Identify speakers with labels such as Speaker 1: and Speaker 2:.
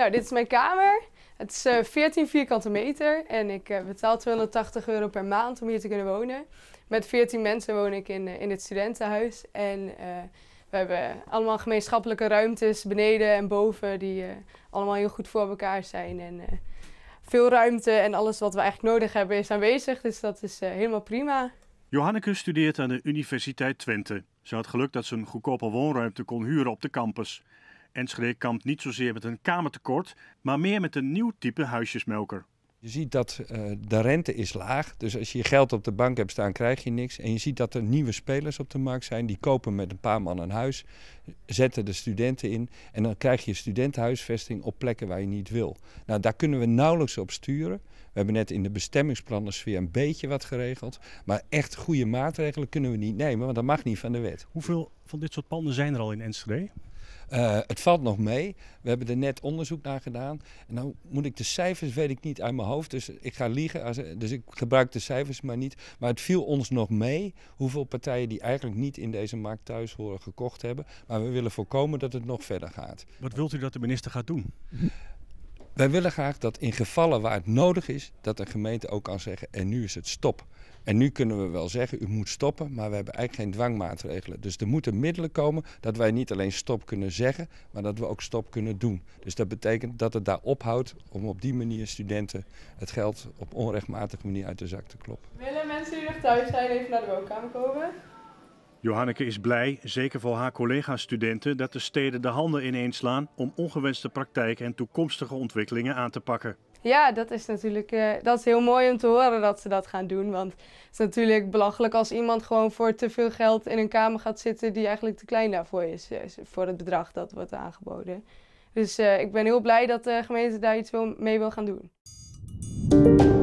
Speaker 1: Nou, dit is mijn kamer. Het is 14 eh, vierkante meter en ik eh, betaal 280 euro per maand om hier te kunnen wonen. Met 14 mensen woon ik in, eh, in het studentenhuis en we hebben allemaal gemeenschappelijke ruimtes beneden en boven die allemaal heel goed voor elkaar zijn. En veel ruimte en alles wat we eigenlijk nodig hebben is aanwezig, dus dat is helemaal prima.
Speaker 2: Johanneke studeert aan de Universiteit Twente. Ze had geluk dat ze een goedkope woonruimte kon huren op de campus. Enschede kampt
Speaker 3: niet zozeer met een kamertekort, maar meer met een nieuw type huisjesmelker. Je ziet dat eh, de rente is laag. Dus als je je geld op de bank hebt staan, krijg je niks. En je ziet dat er nieuwe spelers op de markt zijn. Die kopen met een paar man een huis, zetten de studenten in. En dan krijg je studentenhuisvesting op plekken waar je niet wil. Nou, daar kunnen we nauwelijks op sturen. We hebben net in de bestemmingsplannen sfeer een beetje wat geregeld. Maar echt goede maatregelen kunnen we niet nemen, want dat mag niet van de wet. Hoeveel van dit soort panden zijn er al in Enschede? Eh, het valt nog mee. We hebben er net onderzoek naar gedaan. En nou moet ik de cijfers, weet ik niet uit mijn hoofd. Dus ik ga liegen. Als, dus ik gebruik de cijfers maar niet. Maar het viel ons nog mee hoeveel partijen die eigenlijk niet in deze markt thuis horen gekocht hebben. Maar we willen voorkomen dat het nog verder gaat. Wat wilt u dat de minister gaat doen? Wij willen graag dat in gevallen waar het nodig is, dat een gemeente ook kan zeggen: en nu is het stop. En nu kunnen we wel zeggen, u moet stoppen, maar we hebben eigenlijk geen dwangmaatregelen. Dus er moeten middelen komen dat wij niet alleen stop kunnen zeggen, maar dat we ook stop kunnen doen. Dus dat betekent dat het daar ophoudt om op die manier studenten het geld op onrechtmatige manier uit de zak te kloppen.
Speaker 1: Willen mensen die nog thuis zijn even naar de woonkamer komen?
Speaker 2: Johanneke is blij, zeker voor haar collega-studenten, dat de steden de handen ineens slaan om ongewenste praktijken en toekomstige ontwikkelingen aan te pakken.
Speaker 1: Ja, dat is natuurlijk eh, dat is heel mooi om te horen dat ze dat gaan doen. Want het is natuurlijk belachelijk als iemand gewoon voor te veel geld in een kamer gaat zitten die eigenlijk te klein daarvoor is, eh, voor het bedrag dat wordt aangeboden. Dus eh, ik ben heel blij dat de gemeente daar iets mee wil gaan doen.